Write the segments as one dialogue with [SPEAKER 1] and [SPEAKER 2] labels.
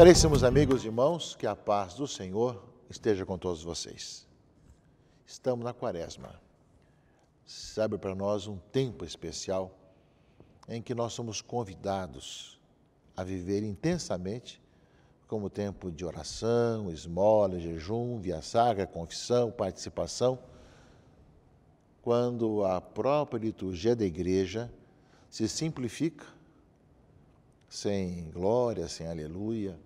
[SPEAKER 1] Caríssimos amigos e irmãos, que a paz do Senhor esteja com todos vocês. Estamos na quaresma. Sabe para nós um tempo especial em que nós somos convidados a viver intensamente como tempo de oração, esmola, jejum, via sagra, confissão, participação, quando a própria liturgia da igreja se simplifica, sem glória, sem aleluia,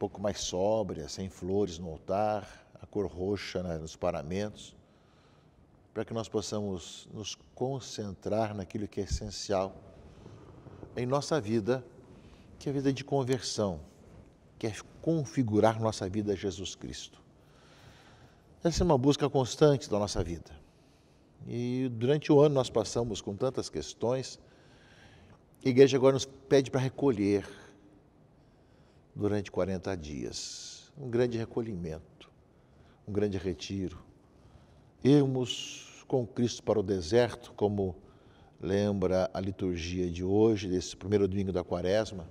[SPEAKER 1] pouco mais sóbria, sem flores no altar, a cor roxa né, nos paramentos, para que nós possamos nos concentrar naquilo que é essencial em nossa vida, que é a vida de conversão, que é configurar nossa vida a Jesus Cristo. Essa é uma busca constante da nossa vida. E durante o ano nós passamos com tantas questões, a igreja agora nos pede para recolher, durante 40 dias. Um grande recolhimento, um grande retiro. Irmos com Cristo para o deserto, como lembra a liturgia de hoje, desse primeiro domingo da quaresma,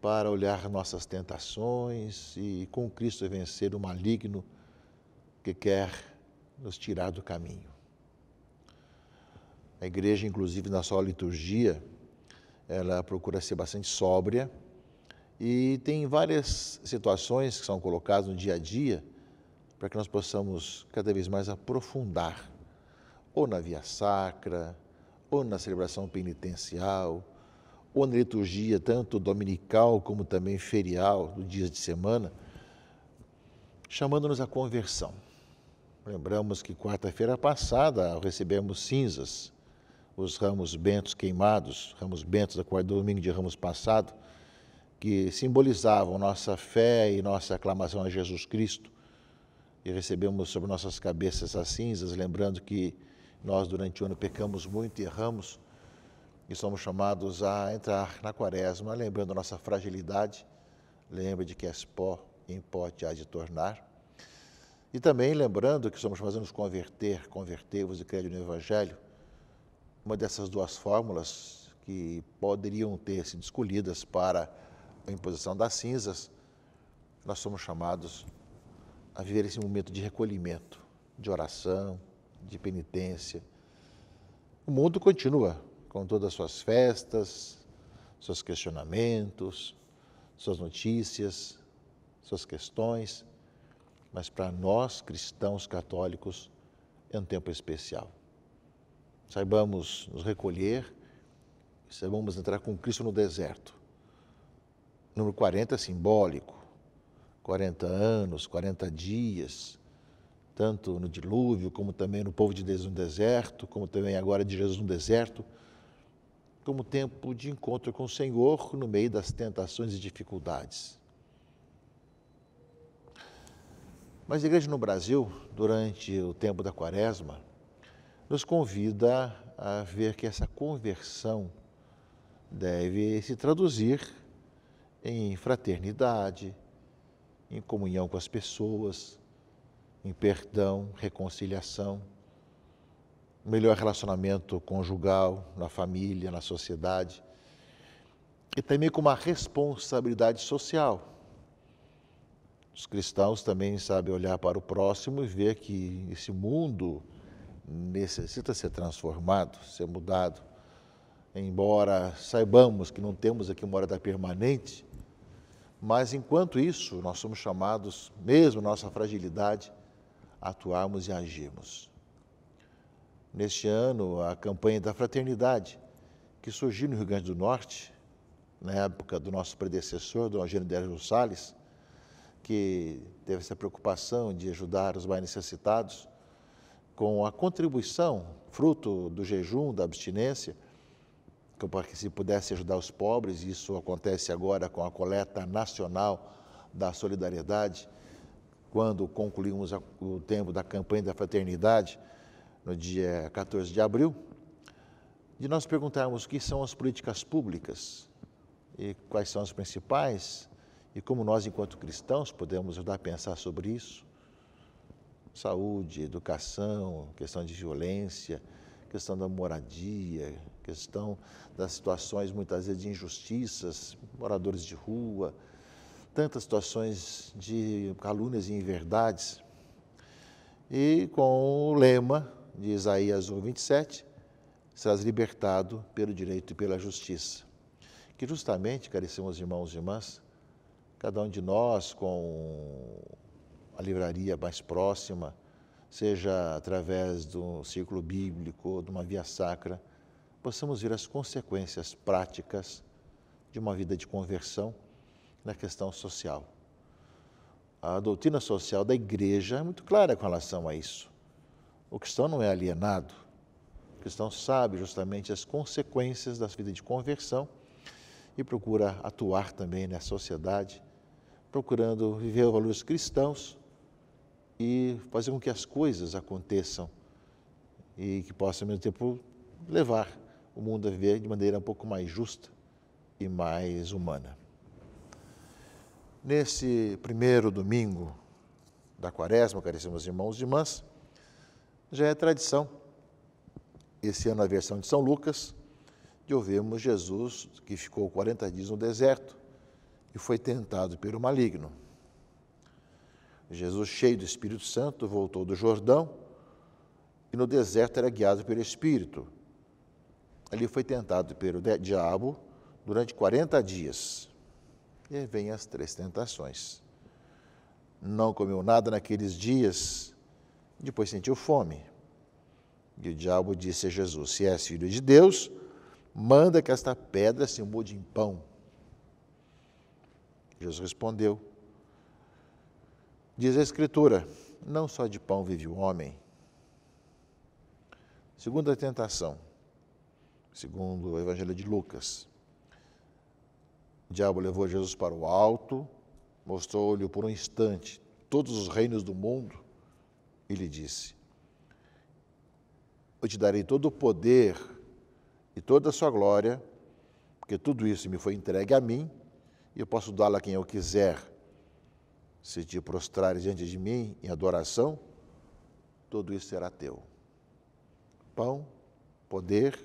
[SPEAKER 1] para olhar nossas tentações e com Cristo vencer o maligno que quer nos tirar do caminho. A igreja, inclusive, na sua liturgia, ela procura ser bastante sóbria, e tem várias situações que são colocadas no dia a dia para que nós possamos cada vez mais aprofundar, ou na via sacra, ou na celebração penitencial, ou na liturgia, tanto dominical como também ferial, do dia de semana, chamando-nos à conversão. Lembramos que quarta-feira passada, recebemos cinzas, os ramos bentos queimados, ramos bentos do domingo de ramos passado, que simbolizavam nossa fé e nossa aclamação a Jesus Cristo. E recebemos sobre nossas cabeças as cinzas, lembrando que nós durante o ano pecamos muito e erramos e somos chamados a entrar na quaresma, lembrando nossa fragilidade, lembra de que és pó em pó te há de tornar. E também lembrando que somos chamados a nos converter, converter-vos e crer no Evangelho, uma dessas duas fórmulas que poderiam ter sido escolhidas para a imposição das cinzas, nós somos chamados a viver esse momento de recolhimento, de oração, de penitência. O mundo continua com todas as suas festas, seus questionamentos, suas notícias, suas questões, mas para nós cristãos católicos é um tempo especial. Saibamos nos recolher, saibamos entrar com Cristo no deserto número 40 é simbólico. 40 anos, 40 dias, tanto no dilúvio, como também no povo de Deus no deserto, como também agora de Jesus no deserto, como tempo de encontro com o Senhor no meio das tentações e dificuldades. Mas a igreja no Brasil, durante o tempo da quaresma, nos convida a ver que essa conversão deve se traduzir em fraternidade, em comunhão com as pessoas, em perdão, reconciliação, melhor relacionamento conjugal, na família, na sociedade, e também com uma responsabilidade social. Os cristãos também sabem olhar para o próximo e ver que esse mundo necessita ser transformado, ser mudado. Embora saibamos que não temos aqui morada permanente, mas enquanto isso, nós somos chamados, mesmo nossa fragilidade, a atuarmos e agirmos. Neste ano, a campanha da fraternidade, que surgiu no Rio Grande do Norte, na época do nosso predecessor, Dom Eugênio Dérgio Salles, que teve essa preocupação de ajudar os mais necessitados, com a contribuição, fruto do jejum, da abstinência, que se pudesse ajudar os pobres, isso acontece agora com a coleta nacional da solidariedade, quando concluímos o tempo da campanha da fraternidade, no dia 14 de abril, de nós perguntarmos o que são as políticas públicas e quais são as principais e como nós, enquanto cristãos, podemos ajudar a pensar sobre isso. Saúde, educação, questão de violência, questão da moradia, questão das situações, muitas vezes, de injustiças, moradores de rua, tantas situações de calúnias e inverdades. E com o lema de Isaías 1, 27, serás libertado pelo direito e pela justiça. Que justamente, caríssimos irmãos e irmãs, cada um de nós com a livraria mais próxima, seja através do círculo bíblico, de uma via sacra, possamos ver as consequências práticas de uma vida de conversão na questão social. A doutrina social da igreja é muito clara com relação a isso. O cristão não é alienado. O cristão sabe justamente as consequências da vida de conversão e procura atuar também na sociedade, procurando viver valores cristãos e fazer com que as coisas aconteçam e que possa, ao mesmo tempo, levar o mundo a viver de maneira um pouco mais justa e mais humana. Nesse primeiro domingo da quaresma, caríssimos irmãos e irmãs, já é tradição, esse ano a versão de São Lucas, de ouvirmos Jesus que ficou 40 dias no deserto e foi tentado pelo maligno. Jesus, cheio do Espírito Santo, voltou do Jordão e no deserto era guiado pelo Espírito ali foi tentado pelo diabo durante 40 dias. E aí vem as três tentações. Não comeu nada naqueles dias, depois sentiu fome. E o diabo disse a Jesus: Se és filho de Deus, manda que esta pedra se mude em pão. Jesus respondeu: Diz a Escritura: Não só de pão vive o homem. Segunda tentação segundo o Evangelho de Lucas. O diabo levou Jesus para o alto, mostrou-lhe por um instante todos os reinos do mundo e lhe disse: Eu te darei todo o poder e toda a sua glória, porque tudo isso me foi entregue a mim e eu posso dá-la a quem eu quiser. Se te prostrares diante de mim em adoração, tudo isso será teu. Pão, poder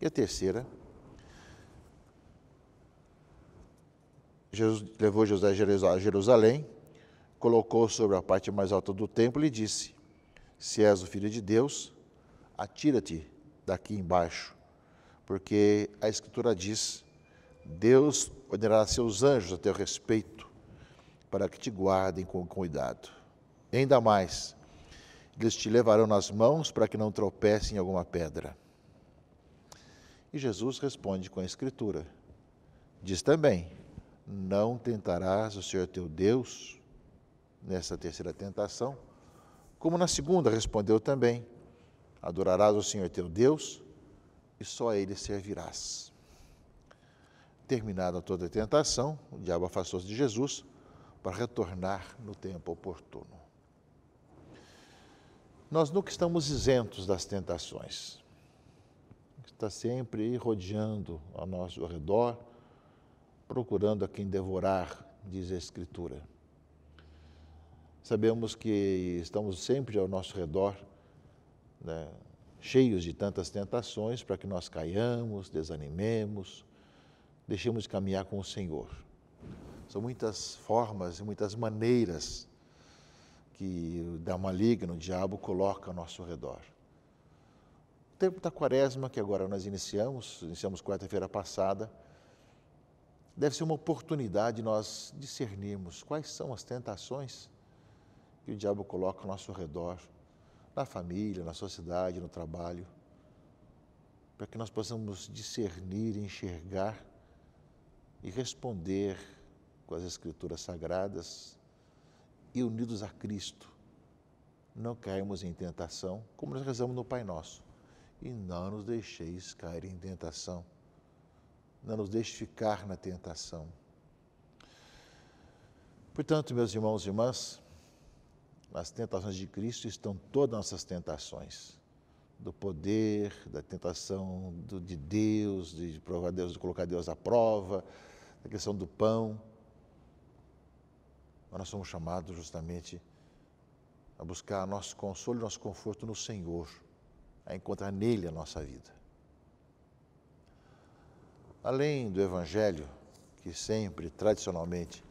[SPEAKER 1] e a terceira, Jesus, levou José a Jerusalém, colocou sobre a parte mais alta do templo e disse: Se és o filho de Deus, atira-te daqui embaixo, porque a Escritura diz: Deus ordenará seus anjos a teu respeito, para que te guardem com cuidado. E ainda mais, eles te levarão nas mãos para que não tropece em alguma pedra. E Jesus responde com a Escritura. Diz também: Não tentarás o Senhor teu Deus, nessa terceira tentação, como na segunda respondeu também: Adorarás o Senhor teu Deus e só a ele servirás. Terminada toda a tentação, o diabo afastou-se de Jesus para retornar no tempo oportuno. Nós nunca estamos isentos das tentações está sempre rodeando ao nosso redor, procurando a quem devorar, diz a Escritura. Sabemos que estamos sempre ao nosso redor, né, cheios de tantas tentações para que nós caiamos, desanimemos, deixemos de caminhar com o Senhor. São muitas formas e muitas maneiras que o da maligno, o diabo, coloca ao nosso redor tempo da quaresma, que agora nós iniciamos, iniciamos quarta-feira passada, deve ser uma oportunidade de nós discernirmos quais são as tentações que o diabo coloca ao nosso redor, na família, na sociedade, no trabalho, para que nós possamos discernir, enxergar e responder com as Escrituras Sagradas e unidos a Cristo, não caímos em tentação, como nós rezamos no Pai Nosso e não nos deixeis cair em tentação. Não nos deixe ficar na tentação. Portanto, meus irmãos e irmãs, nas tentações de Cristo estão todas as nossas tentações do poder, da tentação do, de Deus, de provar Deus, de colocar Deus à prova, da questão do pão. Mas nós somos chamados justamente a buscar nosso consolo, e nosso conforto no Senhor a encontrar nele a nossa vida. Além do Evangelho, que sempre, tradicionalmente,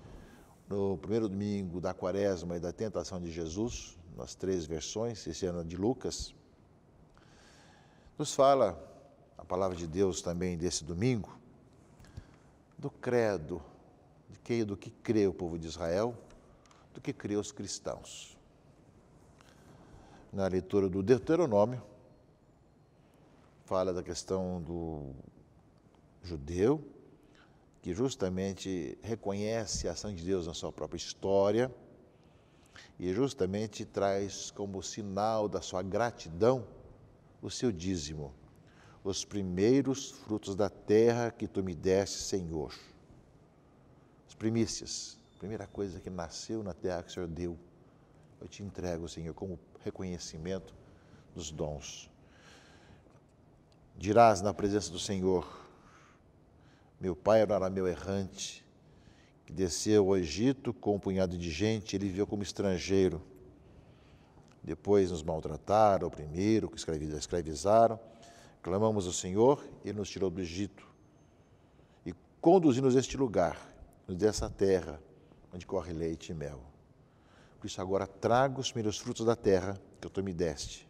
[SPEAKER 1] no primeiro domingo da Quaresma e da Tentação de Jesus, nas três versões, esse ano é de Lucas, nos fala a palavra de Deus também desse domingo, do credo, de que, do que crê o povo de Israel, do que crê os cristãos. Na leitura do Deuteronômio, fala da questão do judeu, que justamente reconhece a ação de Deus na sua própria história e justamente traz como sinal da sua gratidão o seu dízimo, os primeiros frutos da terra que tu me deste, Senhor. As primícias, a primeira coisa que nasceu na terra que o Senhor deu, eu te entrego, Senhor, como reconhecimento dos dons dirás na presença do Senhor: Meu pai era um arameu errante, que desceu ao Egito com um punhado de gente, ele viveu como estrangeiro. Depois nos maltrataram, oprimiram, escravizaram. Clamamos ao Senhor, ele nos tirou do Egito e conduziu-nos a este lugar, nos dessa terra, onde corre leite e mel. Por isso agora trago os primeiros frutos da terra que eu tu me deste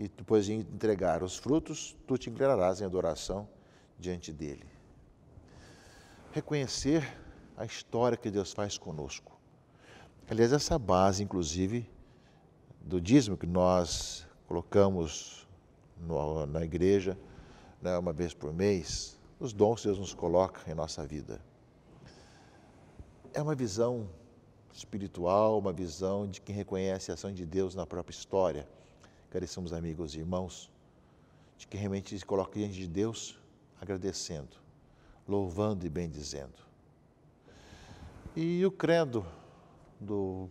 [SPEAKER 1] e depois de entregar os frutos, tu te inclinarás em adoração diante dele. Reconhecer a história que Deus faz conosco. Aliás, essa base, inclusive, do dízimo que nós colocamos no, na igreja, né, uma vez por mês, os dons que Deus nos coloca em nossa vida. É uma visão espiritual, uma visão de quem reconhece a ação de Deus na própria história caríssimos amigos e irmãos, de que realmente se coloque diante de Deus agradecendo, louvando e bendizendo. E o credo do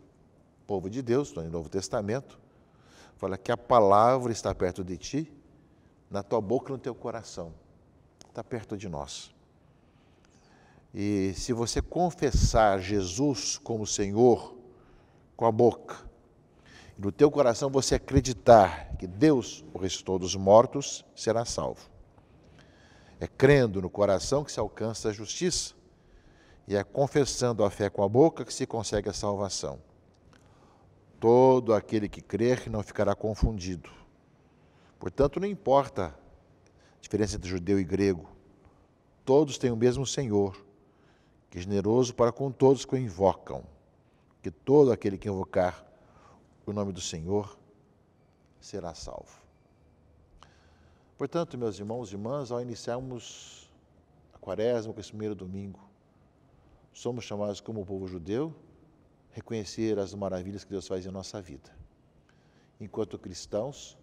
[SPEAKER 1] povo de Deus, no Novo Testamento, fala que a palavra está perto de ti, na tua boca e no teu coração. Está perto de nós. E se você confessar Jesus como Senhor com a boca no teu coração você acreditar que Deus o ressuscitou dos mortos, será salvo. É crendo no coração que se alcança a justiça, e é confessando a fé com a boca que se consegue a salvação. Todo aquele que crer não ficará confundido. Portanto, não importa a diferença entre judeu e grego, todos têm o mesmo Senhor, que é generoso para com todos que o invocam. Que todo aquele que invocar o nome do Senhor será salvo. Portanto, meus irmãos e irmãs, ao iniciarmos a quaresma com esse primeiro domingo, somos chamados como povo judeu a reconhecer as maravilhas que Deus faz em nossa vida. Enquanto cristãos,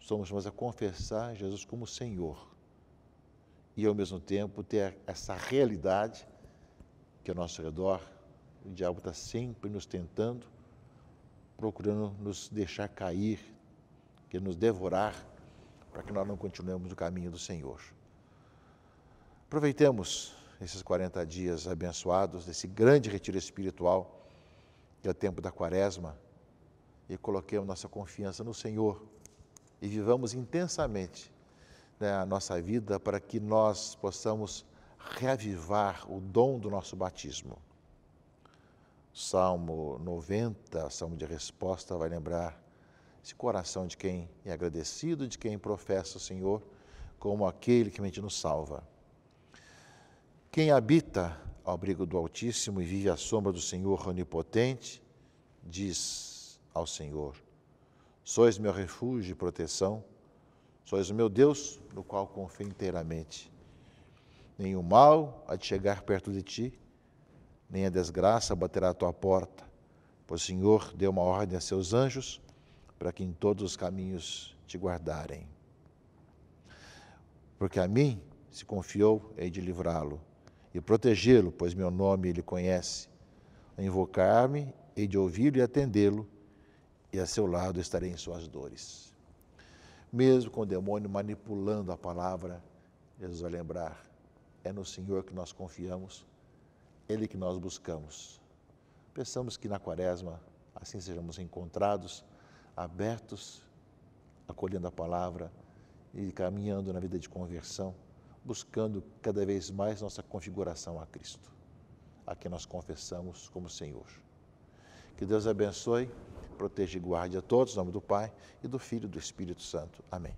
[SPEAKER 1] somos chamados a confessar Jesus como Senhor e ao mesmo tempo ter essa realidade que ao nosso redor o diabo está sempre nos tentando procurando nos deixar cair, que nos devorar, para que nós não continuemos o caminho do Senhor. Aproveitemos esses 40 dias abençoados, desse grande retiro espiritual, que é o tempo da quaresma, e coloquemos nossa confiança no Senhor e vivamos intensamente né, a nossa vida para que nós possamos reavivar o dom do nosso batismo. Salmo 90, Salmo de resposta, vai lembrar esse coração de quem é agradecido, de quem professa o Senhor como aquele que mente nos salva. Quem habita ao abrigo do Altíssimo e vive à sombra do Senhor Onipotente, diz ao Senhor: Sois meu refúgio e proteção, sois o meu Deus, no qual confio inteiramente. Nenhum mal há de chegar perto de ti, nem a é desgraça baterá à tua porta, pois o Senhor deu uma ordem a seus anjos para que em todos os caminhos te guardarem. Porque a mim se confiou, hei de livrá-lo e protegê-lo, pois meu nome ele conhece. A invocar-me, hei de ouvi-lo e atendê-lo, e a seu lado estarei em suas dores. Mesmo com o demônio manipulando a palavra, Jesus vai lembrar: é no Senhor que nós confiamos ele que nós buscamos. Pensamos que na quaresma assim sejamos encontrados, abertos, acolhendo a palavra e caminhando na vida de conversão, buscando cada vez mais nossa configuração a Cristo, a quem nós confessamos como Senhor. Que Deus abençoe, proteja e guarde a todos, em nome do Pai e do Filho e do Espírito Santo. Amém.